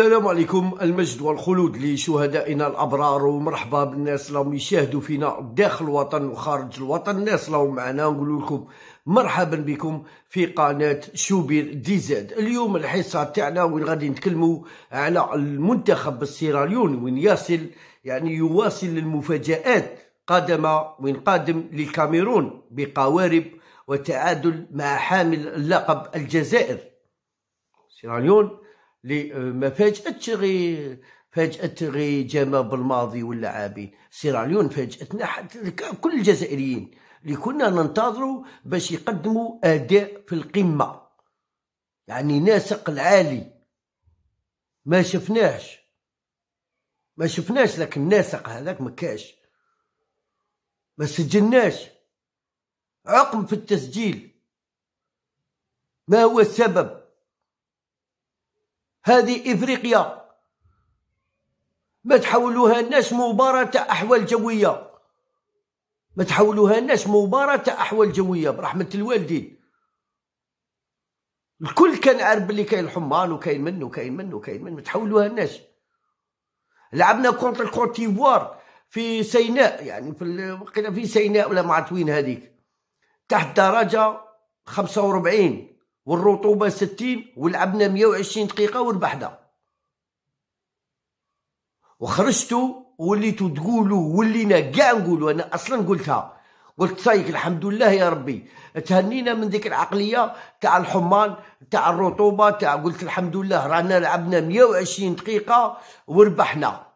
السلام عليكم المجد والخلود لشهدائنا الابرار ومرحبا بالناس اللي راهم يشاهدوا فينا داخل الوطن وخارج الوطن الناس اللي راهم معنا نقول لكم مرحبا بكم في قناه شوبير دي زاد اليوم الحصه تاعنا وين غادي نتكلموا على المنتخب السيراليوني وين يصل يعني يواصل المفاجات قادمه وين قادم للكاميرون بقوارب وتعادل مع حامل اللقب الجزائر سيراليون لي أه، ما فاجاتش غي فاجات غي جما بالماضي واللاعبين سيراليون فاجاتنا حتى كل الجزائريين اللي كنا ننتظروا باش يقدموا اداء في القمه يعني ناسق العالي ما شفناش ما شفناش لكن الناسق هذاك ما كاش ما سجلناش عقم في التسجيل ما هو السبب هذه إفريقيا ما تحولوها الناس مباراة أحوال جوية ما تحولوها الناس مباراة أحوال جوية برحمة الوالدين الكل كان عارف بلي كاين الحمان وكاين من وكاين من وكاين من ما تحولوها الناس لعبنا كونت الكوت ديفوار في سيناء يعني في وقيلا في سيناء ولا ما عرفت وين هذيك تحت درجه 45 والرطوبه 60 ولعبنا 120 دقيقه وربحنا وخرجتوا وليتوا تقولوا ولينا كاع نقولوا انا اصلا قلتها قلت سايك الحمد لله يا ربي تهنينا من ذيك العقليه تاع الحمان تاع الرطوبه تاع قلت الحمد لله رانا لعبنا 120 دقيقه وربحنا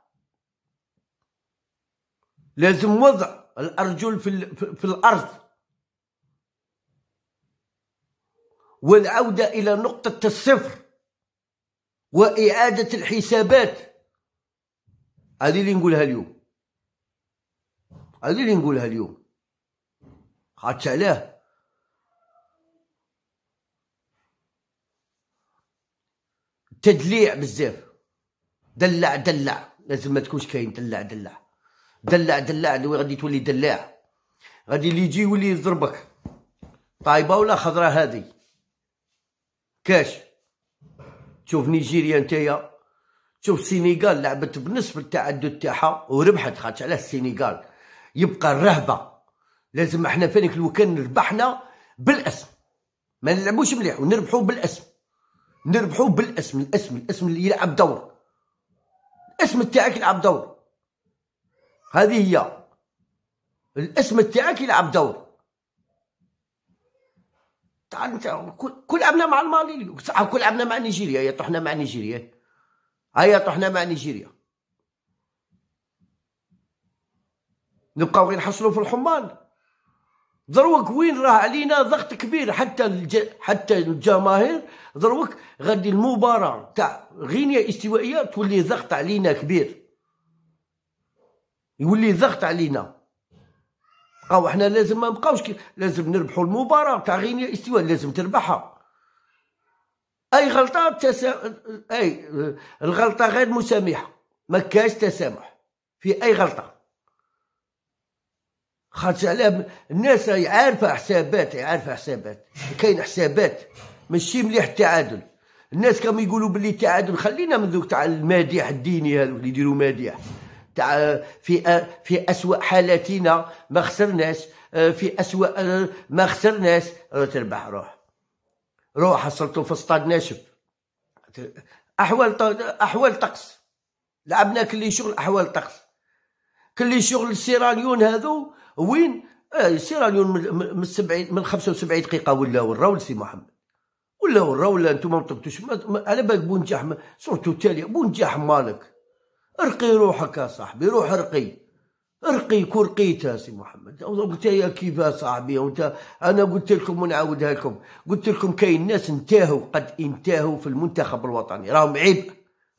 لازم وضع الارجل في, في, في الارض والعودة إلى نقطة الصفر وإعادة الحسابات هذه اللي نقولها اليوم هذه اللي نقولها اليوم خاطش علاه تدليع بزاف دلع دلع لازم ما تكونش كاين دلع دلع دلع دلع اللي غادي تولي دلاع غادي اللي يجي يولي يضربك طايبه ولا خضره هذه كاش تشوف نيجيريا نتايا تشوف السينيغال لعبت بنصف التعدد تاعها وربحت خاطش على السينيغال يبقى الرهبه لازم احنا في لو كان ربحنا بالاسم ما نلعبوش مليح ونربحو بالاسم نربحو بالاسم الاسم الاسم اللي يلعب دور الاسم تاعك يلعب دور هذه هي الاسم تاعك يلعب دور تعال انت كل عملنا مع المالي آه، كل عملنا مع نيجيريا يا طحنا مع نيجيريا آه، هيا طحنا مع نيجيريا نبقاو غير نحصلوا في الحمال دروك وين راه علينا ضغط كبير حتى الج... حتى الجماهير دروك غادي المباراه تاع غينيا استوائيه تولي ضغط علينا كبير يولي ضغط علينا بقاو حنا لازم ما نبقاوش لازم نربحوا المباراه تاع غينيا استوى لازم تربحها اي غلطه تسا... اي الغلطه غير مسامحه ما كاش تسامح في اي غلطه خاطر على الناس عارفه حسابات عارفه حسابات كاين حسابات ماشي مليح التعادل الناس كانوا يقولوا باللي التعادل خلينا من ذوك تاع المديح الديني هذوك اللي يديروا مديح تاع في في اسوء حالاتنا ما خسرناش في اسوء ما خسرناش تربح روح روح حصلته في استاد ناشف احوال احوال طقس لعبنا كل شغل احوال طقس كل شغل السيراليون هذو وين آه سيراليون من سبعين من 75 دقيقه ولا وراو لسي محمد ولا وراو ولا انتم ما طقتوش على بالك بونجاح سورتو التاليه بونجاح مالك ارقي روحك يا صاحبي روح ارقي ارقي كون رقيت يا سي محمد قلت يا كيف يا صاحبي وانت انا قلت لكم ونعاودها لكم قلت لكم كاين ناس انتهوا قد انتهوا في المنتخب الوطني راهم عيب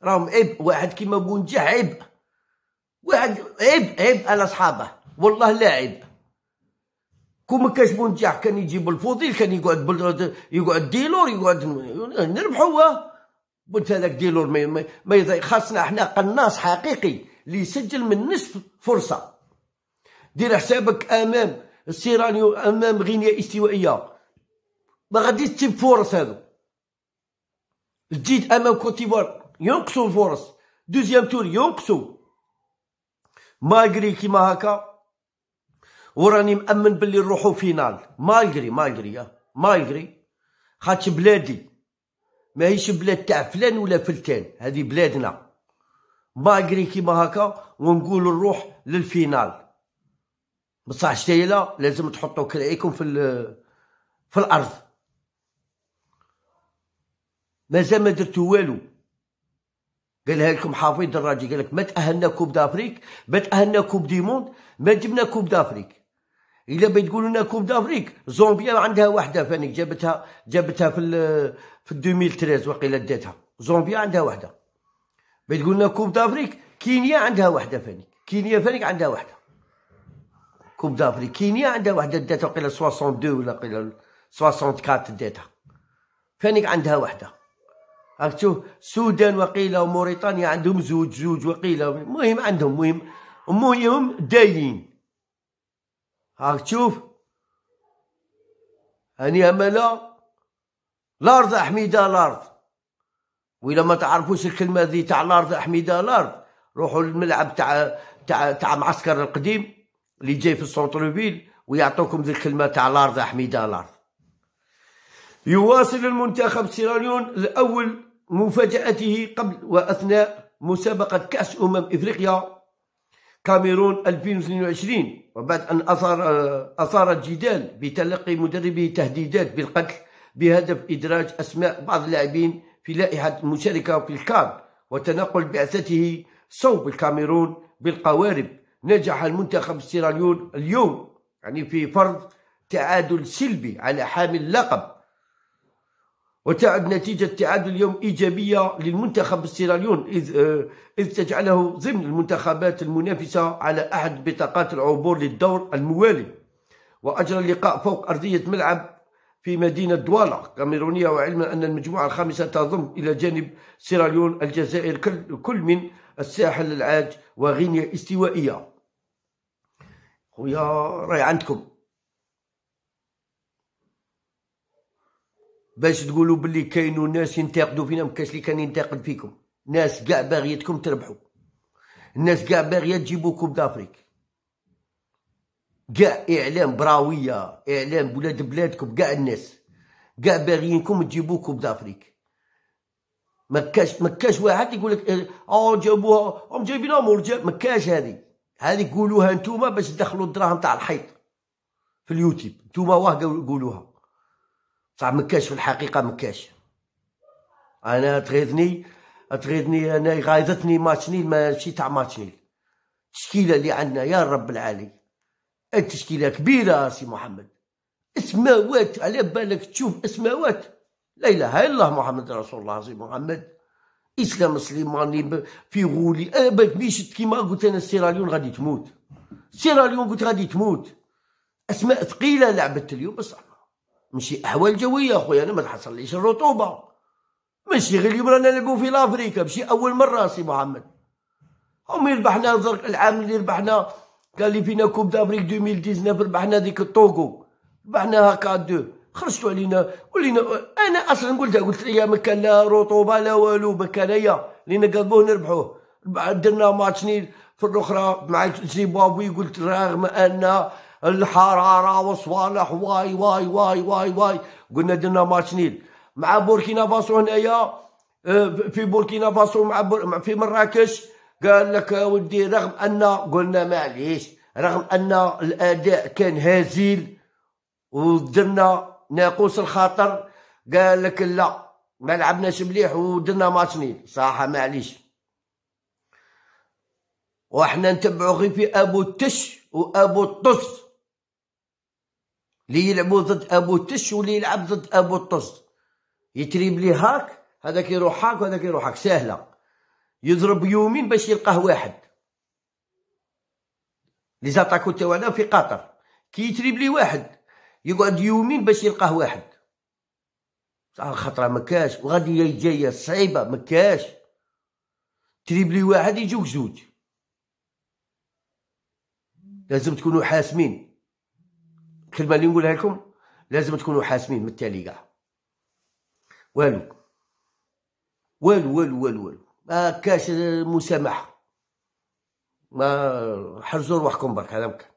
راهم عيب واحد كيما بونجح عيب واحد عيب عيب على اصحابه والله لا عيب كون ما كانش بونجح كان يجيب الفوضيل كان يقعد يقعد ديلور يقعد نربحوه قلت هذاك ديلور ما يضيع خاصنا احنا قناص حقيقي اللي يسجل من نصف فرصه دير حسابك امام السيرانيو امام غينيا استوائيه ما غاديش تجيب فرص هادو تزيد امام كوتيفوار ينقصوا الفرص دوزيام تور ينقصوا مالغري كيما هكا وراني مامن باللي نروحو فينال مالغري مالغري مالغري خاطش بلادي ماهيش بلاد تاع فلان ولا فلتان هذه بلادنا ماغري كيما هكا ونقول نروح للفينال بصح شتايلا لازم تحطوا كرايكم في في الارض مازال ما درتو والو قالها لكم حافظ الراجي قال لك ما تاهلنا كوب دافريك ما تاهلنا كوب دي موند ما جبنا كوب دافريك الا بتقولوا لنا كوب دافريك زومبيا عندها وحده فانيك جابتها جابتها في في 2013 وقيلا داتها زومبيا عندها وحده بتقول لنا كوب دافريك كينيا عندها وحده فانيك كينيا فانيك عندها وحده كوب دافريك كينيا عندها وحده داتها وقيلا 62 ولا قيلا 64 داتها فانيك عندها وحده راك تشوف السودان وقيلا وموريتانيا عندهم زوج زوج وقيلا المهم عندهم المهم المهم دايين هاك تشوف هاني هملا الارض احميده الارض وإلا ما تعرفوش الكلمه ذي تاع الارض احميده الارض روحوا للملعب تاع تاع تاع معسكر القديم اللي جاي في السونتروفيل ويعطوكم ذي الكلمه تاع الارض احميده الارض يواصل المنتخب سيراليون الاول مفاجاته قبل واثناء مسابقه كاس امم افريقيا كاميرون 2022 وبعد أن أثار أثار الجدال بتلقي مدربه تهديدات بالقتل بهدف إدراج أسماء بعض اللاعبين في لائحة المشاركة في الكاب وتنقل بعثته صوب الكاميرون بالقوارب نجح المنتخب السيراليون اليوم يعني في فرض تعادل سلبي على حامل لقب وتعد نتيجة تعادل اليوم إيجابية للمنتخب السيراليون إذ, آه، إذ تجعله ضمن المنتخبات المنافسة على أحد بطاقات العبور للدور الموالي وأجرى اللقاء فوق أرضية ملعب في مدينة دوالا كاميرونية وعلما أن المجموعة الخامسة تضم إلى جانب سيراليون الجزائر كل من الساحل العاج وغينيا الاستوائية خويا راي عندكم باش تقولوا بلي كاينو ناس ينتقدوا فينا ما كاش اللي كان ينتقد فيكم ناس كاع باغيتكم تربحوا الناس كاع باغيه تجيبوكم دافريك كاع اعلام براويه اعلام بلاد بلادكم كاع الناس كاع باغيينكم تجيبوكم دافريك ما كاش ما كاش واحد يقول لك اه, آه، جابوها هم جايبينها مور ما كاش هذه هذه قولوها نتوما باش تدخلوا الدراهم تاع الحيط في اليوتيوب نتوما واه قولوها صح مكاش في الحقيقه مكاش انا تغيظني تغيظني انا غايظتني ماتش نيل ماشي تاع ماتش نيل التشكيله اللي عندنا يا رب العالي التشكيله كبيره سي محمد اسماوات على بالك تشوف اسماوات لا اله الا الله محمد رسول الله سي محمد اسلام سليماني في غولي ابد أه، مشيت كيما قلت انا السيراليون غادي تموت السيراليون قلت غادي تموت اسماء ثقيله لعبت اليوم بصح ماشي احوال جويه اخويا انا ما تحصليش الرطوبه ماشي غير اليوم رانا نلعبو في لافريكا ماشي اول مره سي محمد هم ربحنا العام اللي ربحنا قال لي فينا كوب دافريك 2019 ربحنا ديك الطوغو ربحناها دو خرجتوا علينا ولينا انا اصلا قلتها قلت لي ما كان لا رطوبه لا والو ما كان هي اللي قلبوه نربحوه درنا ماتش نيل في الاخرى مع زيمبابوي قلت رغم ان الحراره وصوالح واي واي واي واي واي قلنا درنا ماتش نيل مع بوركينا فاسو هنايا آه، في بوركينا فاسو مع بور في مراكش قال لك ودي رغم ان قلنا معليش رغم ان الاداء كان هزيل ودرنا ناقوس الخاطر قال لك لا ما لعبناش مليح ودرنا ماتش نيل صح معليش وحنا نتبعو غير في ابو التش وابو الطز اللي يلعبوا ضد ابو تش واللي يلعب ضد ابو الطز يتريب لي هاك هذاك يروح هاك وهذاك يروح هاك سهله يضرب يومين باش يلقاه واحد لي زاتاكو تاعنا في قطر كي يتريب لي واحد يقعد يومين باش يلقاه واحد صح آه، الخطره مكاش وغادي جايه صعيبه مكاش تريب لي واحد يجوك زوج لازم تكونوا حاسمين الكلمه اللي نقولها لكم لازم تكونوا حاسمين من التالي كاع والو والو والو والو والو ما كاش مسامحه ما حرزوا روحكم برك هذا مكان